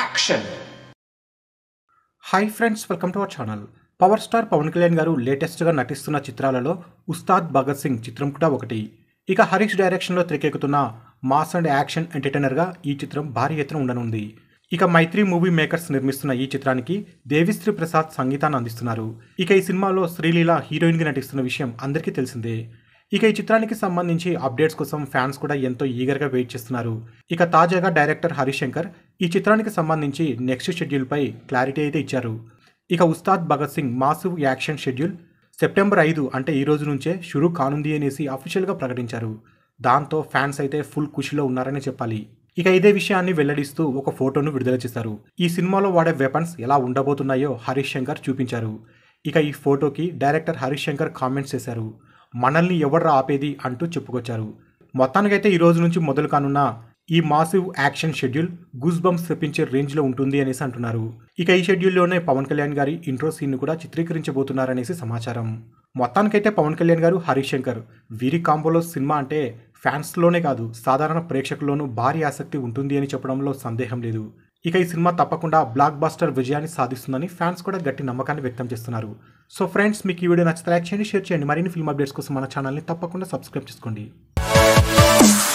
action hi friends welcome to our channel power star Pawan Kalyan గారు లేటెస్ట్గా నటిస్తున్న చిత్రాలలో ఉస్తాద్ భగత్ సింగ్ చిత్రం కూడా ఒకటి ఇక హరీష్ డైరెక్షన్లో తెరకెక్కుతున్న మాస్ అండ్ యాక్షన్ ఎంటర్టైనర్గా ఈ చిత్రం భారీ ఎత్తున ఉండనుంది ఇక మైత్రి మూవీ మేకర్స్ నిర్మిస్తున్న ఈ చిత్రానికి దేవిశ్రీ ప్రసాద్ సంగీతాన్ని అందిస్తున్నారు ఇక ఈ సినిమాలో శ్రీలీల హీరోయిన్గా నటిస్తున్న విషయం అందరికీ తెలిసిందే ఇక ఈ చిత్రానికి సంబంధించి అప్డేట్స్ కోసం ఫ్యాన్స్ కూడా ఎంతో ఈగర్గా వెయిట్ చేస్తున్నారు ఇక తాజాగా డైరెక్టర్ హరిశంకర్ ఈ చిత్రానికి సంబంధించి నెక్స్ట్ షెడ్యూల్పై క్లారిటీ అయితే ఇచ్చారు ఇక Ustaad Bhagat Singh massive action schedule September ఐదు అంటే ఈ రోజు నుంచే షురు కానుంది అనేసి అఫీషియల్గా ప్రకటించారు దాంతో ఫ్యాన్స్ అయితే ఫుల్ ఖుషిలో ఉన్నారని చెప్పాలి ఇక ఇదే విషయాన్ని వెల్లడిస్తూ ఒక ఫోటోను విడుదల చేశారు ఈ సినిమాలో వాడే వెపన్స్ ఎలా ఉండబోతున్నాయో హరీష్ శంకర్ చూపించారు ఇక ఈ ఫోటోకి డైరెక్టర్ హరీష్ శంకర్ కామెంట్స్ చేశారు మనల్ని ఎవర్రా ఆపేది అంటూ చెప్పుకొచ్చారు మొత్తానికైతే ఈ రోజు నుంచి మొదలు కానున్న ఈ massive action schedule goose bumps తెప్పించే రేంజ్లో ఉంటుంది అనేసి అంటున్నారు ఇక ఈ షెడ్యూల్లోనే పవన్ కళ్యాణ్ గారి ఇంట్రో సీన్ కూడా చిత్రీకరించబోతున్నారనేసి సమాచారం మొత్తానికైతే పవన్ కళ్యాణ్ గారు హరీష్ శంకర్ వీరి కాంబోలో సినిమా అంటే ఫ్యాన్స్లోనే కాదు సాధారణ ప్రేక్షకుల్లోనూ భారీ ఆసక్తి ఉంటుంది అని చెప్పడంలో సందేహం లేదు ఇక ఈ సినిమా తప్పకుండా బ్లాక్ బాస్టర్ విజయాన్ని సాధిస్తుందని ఫ్యాన్స్ కూడా గట్టి నమ్మకాన్ని వ్యక్తం చేస్తున్నారు సో ఫ్రెండ్స్ మీకు ఈ వీడియో నచ్చితే లైక్ చేయండి షేర్ చేయండి మరిన్ని ఫిల్మ్ అప్డేట్స్ కోసం మన ఛానల్ని తప్పకుండా సబ్స్క్రైబ్ చేసుకోండి